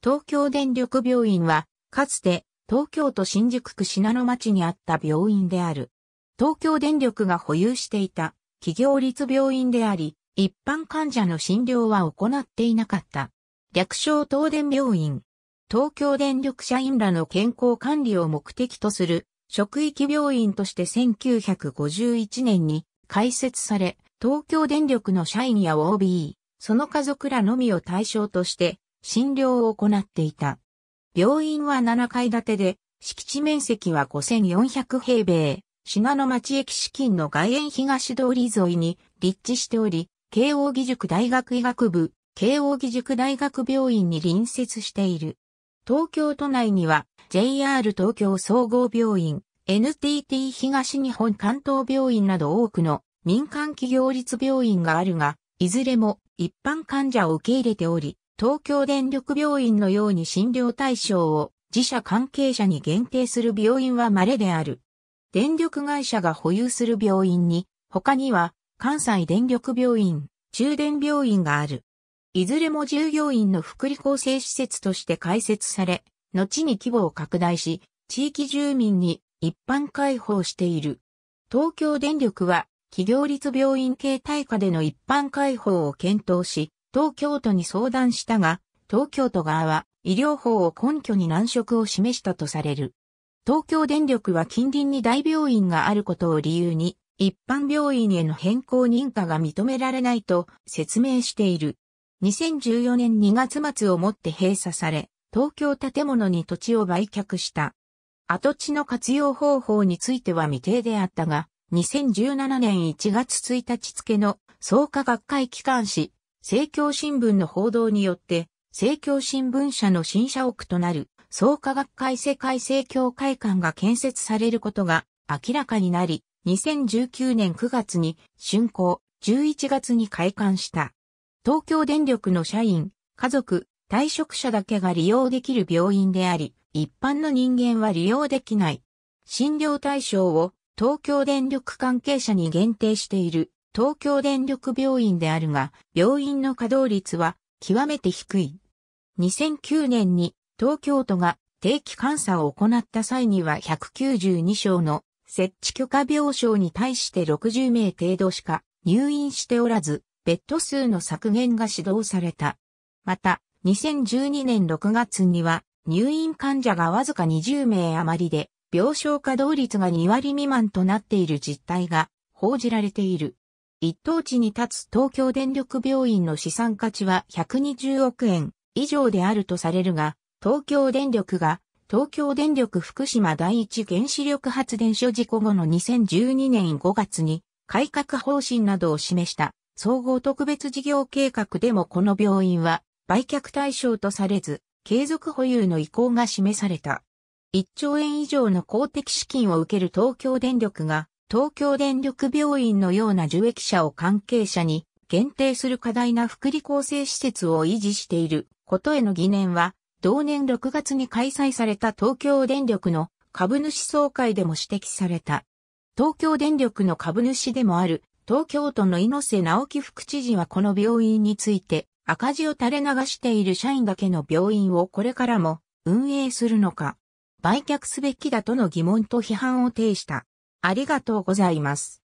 東京電力病院は、かつて東京都新宿区品野町にあった病院である。東京電力が保有していた企業立病院であり、一般患者の診療は行っていなかった。略称東電病院。東京電力社員らの健康管理を目的とする職域病院として1951年に開設され、東京電力の社員や OB、その家族らのみを対象として診療を行っていた。病院は7階建てで、敷地面積は5400平米、賀の町駅資金の外苑東通り沿いに立地しており、慶応義塾大学医学部、慶応義塾大学病院に隣接している。東京都内には JR 東京総合病院、NTT 東日本関東病院など多くの民間企業立病院があるが、いずれも一般患者を受け入れており、東京電力病院のように診療対象を自社関係者に限定する病院は稀である。電力会社が保有する病院に、他には関西電力病院、中電病院がある。いずれも従業員の福利厚生施設として開設され、後に規模を拡大し、地域住民に一般開放している。東京電力は、企業立病院形態下での一般開放を検討し、東京都に相談したが、東京都側は医療法を根拠に難色を示したとされる。東京電力は近隣に大病院があることを理由に、一般病院への変更認可が認められないと説明している。2014年2月末をもって閉鎖され、東京建物に土地を売却した。跡地の活用方法については未定であったが、2017年1月1日付の創価学会機関誌政教新聞の報道によって、政教新聞社の新社屋となる、総科学会世界政教会館が建設されることが明らかになり、2019年9月に竣工、11月に開館した。東京電力の社員、家族、退職者だけが利用できる病院であり、一般の人間は利用できない。診療対象を東京電力関係者に限定している。東京電力病院であるが、病院の稼働率は極めて低い。2009年に東京都が定期監査を行った際には192床の設置許可病床に対して60名程度しか入院しておらず、ベッド数の削減が指導された。また、2012年6月には入院患者がわずか20名余りで、病床稼働率が2割未満となっている実態が報じられている。一等地に立つ東京電力病院の資産価値は120億円以上であるとされるが、東京電力が東京電力福島第一原子力発電所事故後の2012年5月に改革方針などを示した総合特別事業計画でもこの病院は売却対象とされず継続保有の意向が示された。1兆円以上の公的資金を受ける東京電力が東京電力病院のような受益者を関係者に限定する過大な福利厚生施設を維持していることへの疑念は、同年6月に開催された東京電力の株主総会でも指摘された。東京電力の株主でもある東京都の猪瀬直樹副知事はこの病院について赤字を垂れ流している社員だけの病院をこれからも運営するのか、売却すべきだとの疑問と批判を呈した。ありがとうございます。